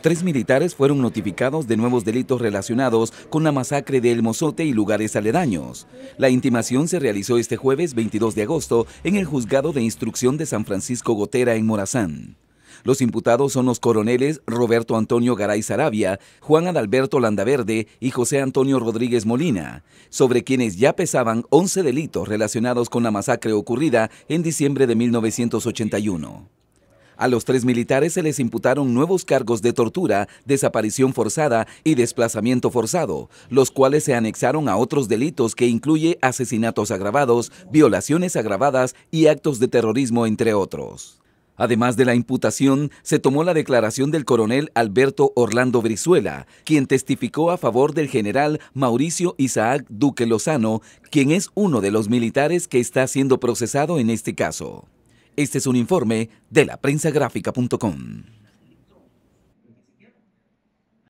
Tres militares fueron notificados de nuevos delitos relacionados con la masacre de El Mozote y lugares aledaños. La intimación se realizó este jueves 22 de agosto en el Juzgado de Instrucción de San Francisco Gotera en Morazán. Los imputados son los coroneles Roberto Antonio Garay Sarabia, Juan Adalberto Landaverde y José Antonio Rodríguez Molina, sobre quienes ya pesaban 11 delitos relacionados con la masacre ocurrida en diciembre de 1981. A los tres militares se les imputaron nuevos cargos de tortura, desaparición forzada y desplazamiento forzado, los cuales se anexaron a otros delitos que incluye asesinatos agravados, violaciones agravadas y actos de terrorismo, entre otros. Además de la imputación, se tomó la declaración del coronel Alberto Orlando Brizuela, quien testificó a favor del general Mauricio Isaac Duque Lozano, quien es uno de los militares que está siendo procesado en este caso. Este es un informe de la prensa